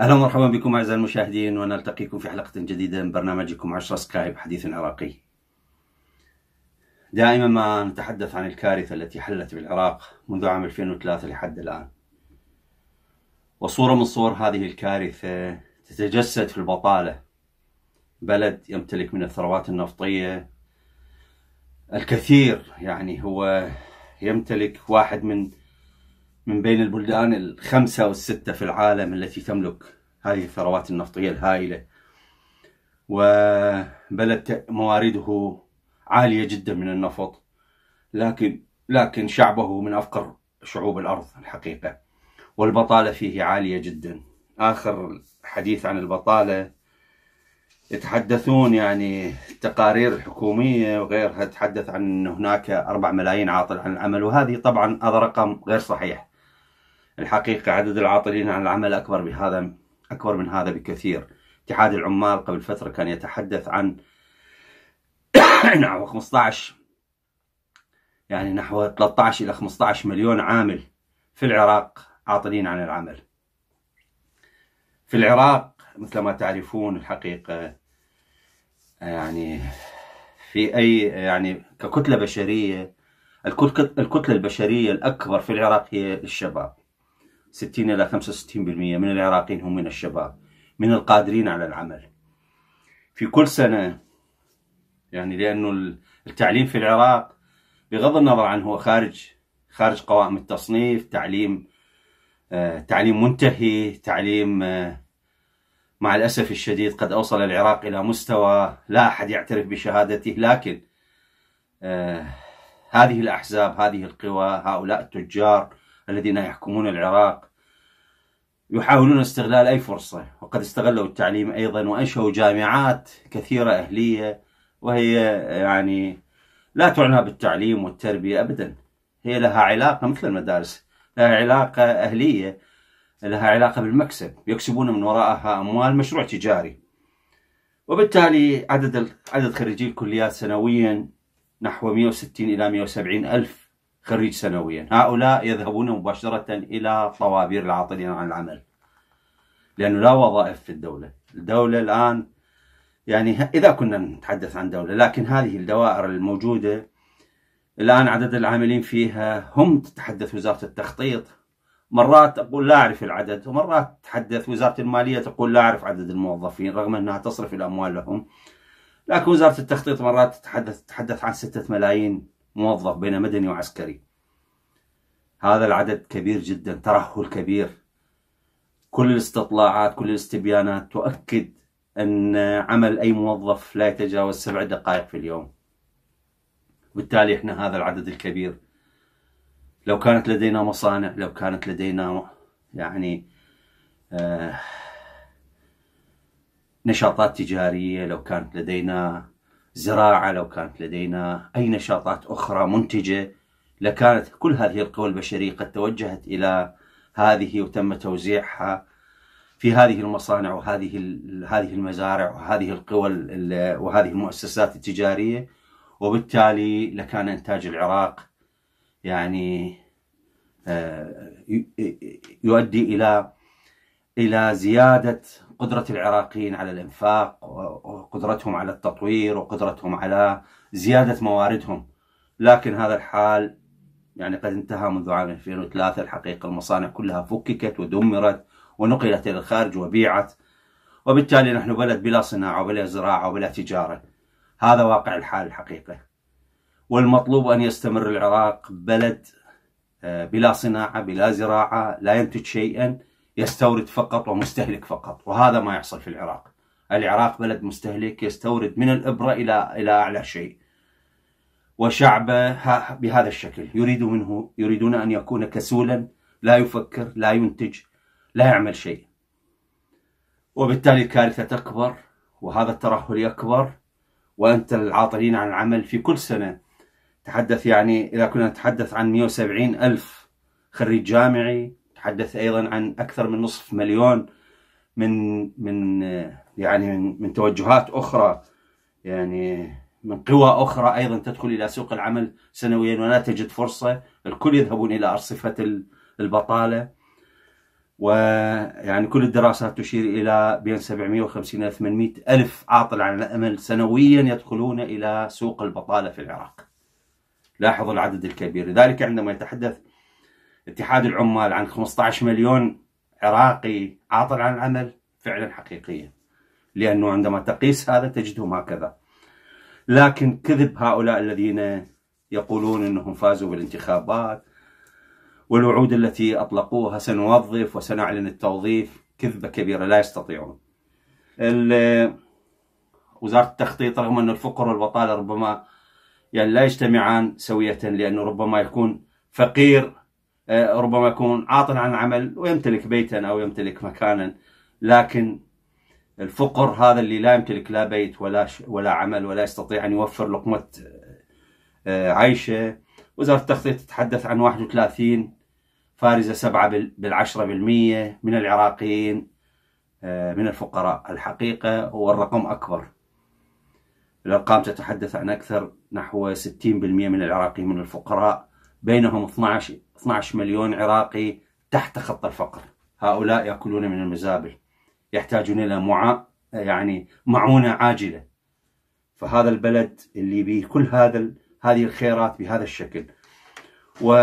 اهلا ومرحبا بكم اعزائي المشاهدين ونلتقيكم في حلقه جديده من برنامجكم 10 سكايب حديث عراقي. دائما ما نتحدث عن الكارثه التي حلت بالعراق منذ عام 2003 لحد الان. وصورة من صور هذه الكارثة تتجسد في البطالة بلد يمتلك من الثروات النفطية الكثير يعني هو يمتلك واحد من من بين البلدان الخمسة والستة في العالم التي تملك هذه الثروات النفطية الهائلة وبلد موارده عالية جدا من النفط لكن لكن شعبه من أفقر شعوب الأرض الحقيقة والبطالة فيه عالية جدا آخر حديث عن البطالة يتحدثون يعني التقارير الحكومية وغيرها تتحدث عن هناك 4 ملايين عاطل عن العمل وهذه طبعا هذا رقم غير صحيح الحقيقة عدد العاطلين عن العمل أكبر بهذا أكبر من هذا بكثير اتحاد العمال قبل فترة كان يتحدث عن نحو 15 يعني نحو 13 إلى 15 مليون عامل في العراق عاطلين عن العمل في العراق مثل ما تعرفون الحقيقة يعني في أي يعني ككتلة بشرية الكتلة البشرية الأكبر في العراق هي الشباب 60 إلى 65% من العراقيين هم من الشباب من القادرين على العمل في كل سنة يعني لأنه التعليم في العراق بغض النظر عن هو خارج خارج قوائم التصنيف تعليم آه، تعليم منتهي تعليم آه، مع الأسف الشديد قد أوصل العراق إلى مستوى لا أحد يعترف بشهادته لكن آه، هذه الأحزاب هذه القوى هؤلاء التجار الذين يحكمون العراق يحاولون استغلال أي فرصة وقد استغلوا التعليم أيضا وأنشأوا جامعات كثيرة أهلية وهي يعني لا تعنى بالتعليم والتربية أبدا هي لها علاقة مثل المدارس لها علاقة أهلية لها علاقة بالمكسب يكسبون من وراءها أموال مشروع تجاري وبالتالي عدد عدد خريجي الكليات سنويا نحو 160 إلى 170 ألف خريج سنويا هؤلاء يذهبون مباشرة إلى طوابير العاطلين عن العمل لأنه لا وظائف في الدولة الدولة الآن يعني إذا كنا نتحدث عن دولة لكن هذه الدوائر الموجودة الآن عدد العاملين فيها هم تتحدث وزارة التخطيط مرات أقول لا أعرف العدد ومرات تتحدث وزارة المالية تقول لا أعرف عدد الموظفين رغم أنها تصرف الأموال لهم لكن وزارة التخطيط مرات تتحدث, تتحدث عن ستة ملايين موظف بين مدني وعسكري هذا العدد كبير جدا ترهل كبير كل الاستطلاعات كل الاستبيانات تؤكد أن عمل أي موظف لا يتجاوز سبع دقائق في اليوم وبالتالي احنا هذا العدد الكبير لو كانت لدينا مصانع لو كانت لدينا يعني آه، نشاطات تجارية لو كانت لدينا زراعة لو كانت لدينا أي نشاطات أخرى منتجة لكانت كل هذه القوى البشرية قد توجهت إلى هذه وتم توزيعها في هذه المصانع وهذه هذه المزارع وهذه القوى وهذه المؤسسات التجارية وبالتالي لكان إنتاج العراق يعني آه، يؤدي إلى إلى زيادة قدرة العراقيين على الإنفاق وقدرتهم على التطوير وقدرتهم على زيادة مواردهم لكن هذا الحال يعني قد انتهى منذ عام 2003 الحقيقة المصانع كلها فككت ودمرت ونقلت إلى الخارج وبيعت وبالتالي نحن بلد بلا صناعة وبلا زراعة وبلا تجارة هذا واقع الحال الحقيقة والمطلوب أن يستمر العراق بلد آه، بلا صناعة بلا زراعة لا ينتج شيئا يستورد فقط ومستهلك فقط وهذا ما يحصل في العراق العراق بلد مستهلك يستورد من الإبرة إلى إلى أعلى شيء وشعبه بهذا الشكل يريد منه يريدون أن يكون كسولا لا يفكر لا ينتج لا يعمل شيء وبالتالي الكارثة تكبر وهذا الترهل يكبر وأنت العاطلين عن العمل في كل سنة تحدث يعني إذا كنا نتحدث عن 170 ألف خريج جامعي تحدث أيضا عن أكثر من نصف مليون من من يعني من, من توجهات أخرى يعني من قوى أخرى أيضا تدخل إلى سوق العمل سنويا ولا تجد فرصة الكل يذهبون إلى أرصفة البطالة ويعني كل الدراسات تشير إلى بين 750 إلى 800 ألف عاطل عن الأمل سنويا يدخلون إلى سوق البطالة في العراق لاحظوا العدد الكبير لذلك عندما يتحدث اتحاد العمال عن 15 مليون عراقي عاطل عن العمل فعلا حقيقية لأنه عندما تقيس هذا تجدهم هكذا لكن كذب هؤلاء الذين يقولون أنهم فازوا بالانتخابات والوعود التي أطلقوها سنوظف وسنعلن التوظيف كذبة كبيرة لا يستطيعون وزارة التخطيط رغم أن الفقر والبطالة ربما يعني لا يجتمعان سوية لأنه ربما يكون فقير آه، ربما يكون عاطل عن عمل ويمتلك بيتا أو يمتلك مكانا لكن الفقر هذا اللي لا يمتلك لا بيت ولا ولا عمل ولا يستطيع أن يوفر لقمة آه، عيشه وزارة التخطيط تتحدث عن 31 فارزة سبعة بالعشرة بالمية من العراقيين آه، من الفقراء الحقيقة هو الرقم أكبر الأرقام تتحدث عن أكثر نحو 60% من العراقيين من الفقراء بينهم 12 12 مليون عراقي تحت خط الفقر هؤلاء يأكلون من المزابل يحتاجون إلى معا يعني معونة عاجلة فهذا البلد اللي به كل هذا هذه الخيرات بهذا الشكل و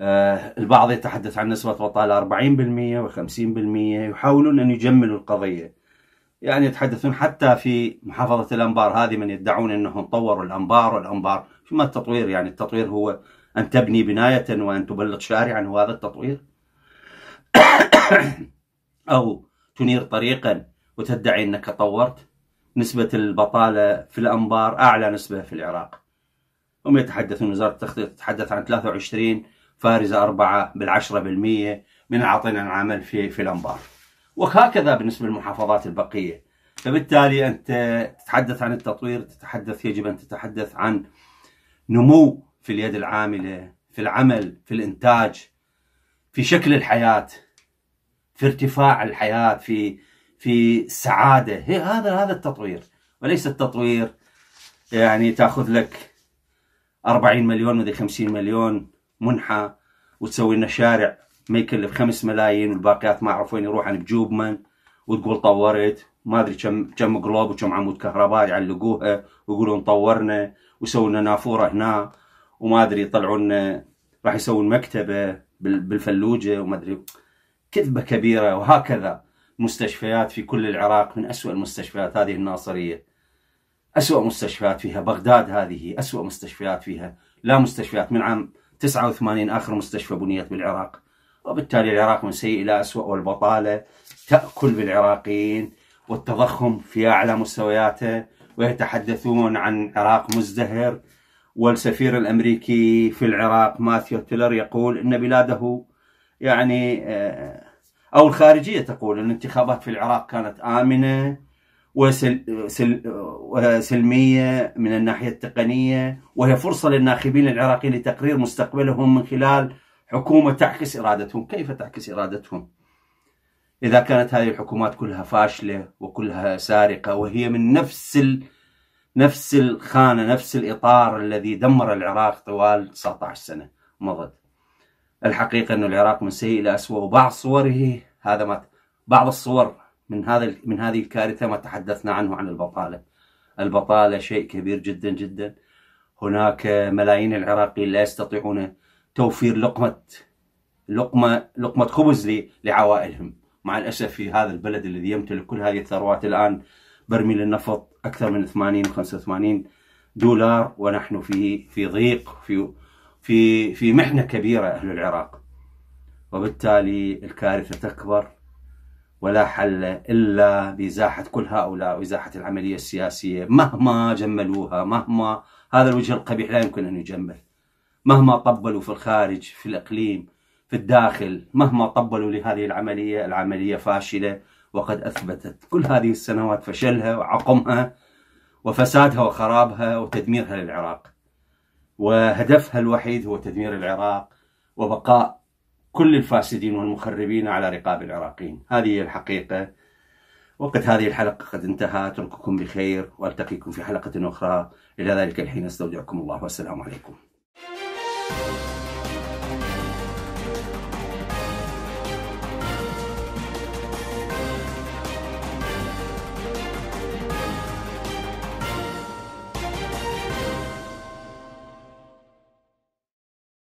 آه، البعض يتحدث عن نسبة بطالة 40% و50% يحاولون أن يجملوا القضية يعني يتحدثون حتى في محافظة الأنبار هذه من يدعون أنهم طوروا الأنبار والأنبار شو ما التطوير يعني التطوير هو أن تبني بناية وأن تبلط شارعا هو هذا التطوير أو تنير طريقا وتدعي أنك طورت نسبة البطالة في الأنبار أعلى نسبة في العراق هم يتحدثون وزارة التخطيط تتحدث عن 23 فارزة 4 بالعشرة بالمية من العطل العمل في في الأنبار وهكذا بالنسبة للمحافظات البقية فبالتالي أنت تتحدث عن التطوير تتحدث يجب أن تتحدث عن نمو في اليد العاملة في العمل في الإنتاج في شكل الحياة في ارتفاع الحياة في في السعادة هي هذا هذا التطوير وليس التطوير يعني تاخذ لك 40 مليون وذي 50 مليون منحى وتسوي لنا شارع ما يكلف خمس ملايين والباقيات ما اعرف وين يروح عن يعني بجوب من وتقول طورت ما ادري كم كم قلوب وكم عمود كهرباء يعلقوها ويقولون طورنا وسووا لنا نافوره هنا وما ادري يطلعوا لنا راح يسوون مكتبه بالفلوجه وما ادري كذبه كبيره وهكذا مستشفيات في كل العراق من اسوء المستشفيات هذه الناصريه اسوء مستشفيات فيها بغداد هذه اسوء مستشفيات فيها لا مستشفيات من عام 89 آخر مستشفى بنيت بالعراق وبالتالي العراق من سيء إلى اسوء والبطالة تأكل بالعراقيين والتضخم في أعلى مستوياته ويتحدثون عن عراق مزدهر والسفير الأمريكي في العراق ماثيو تيلر يقول أن بلاده يعني آه، أو الخارجية تقول أن الانتخابات في العراق كانت آمنة وسل سل وسلمية من الناحية التقنية وهي فرصة للناخبين العراقيين لتقرير مستقبلهم من خلال حكومة تعكس إرادتهم كيف تعكس إرادتهم؟ إذا كانت هذه الحكومات كلها فاشلة وكلها سارقة وهي من نفس ال... نفس الخانة نفس الإطار الذي دمر العراق طوال 19 سنة مضت الحقيقة أن العراق من سيء إلى أسوأ وبعض صوره هذا ما بعض الصور من هذا من هذه الكارثه ما تحدثنا عنه عن البطاله. البطاله شيء كبير جدا جدا. هناك ملايين العراقيين لا يستطيعون توفير لقمه لقمه لقمه خبز لعوائلهم. مع الاسف في هذا البلد الذي يمتلك كل هذه الثروات الان برميل النفط اكثر من 80 85 دولار ونحن في في ضيق في في في محنه كبيره اهل العراق وبالتالي الكارثه تكبر ولا حل إلا بإزاحة كل هؤلاء وإزاحة العملية السياسية مهما جملوها مهما هذا الوجه القبيح لا يمكن أن يجمل مهما طبلوا في الخارج في الإقليم في الداخل مهما طبلوا لهذه العملية العملية فاشلة وقد أثبتت كل هذه السنوات فشلها وعقمها وفسادها وخرابها وتدميرها للعراق وهدفها الوحيد هو تدمير العراق وبقاء كل الفاسدين والمخربين على رقاب العراقيين هذه هي الحقيقة وقت هذه الحلقة قد انتهى أترككم بخير وألتقيكم في حلقة أخرى إلى ذلك الحين أستودعكم الله والسلام عليكم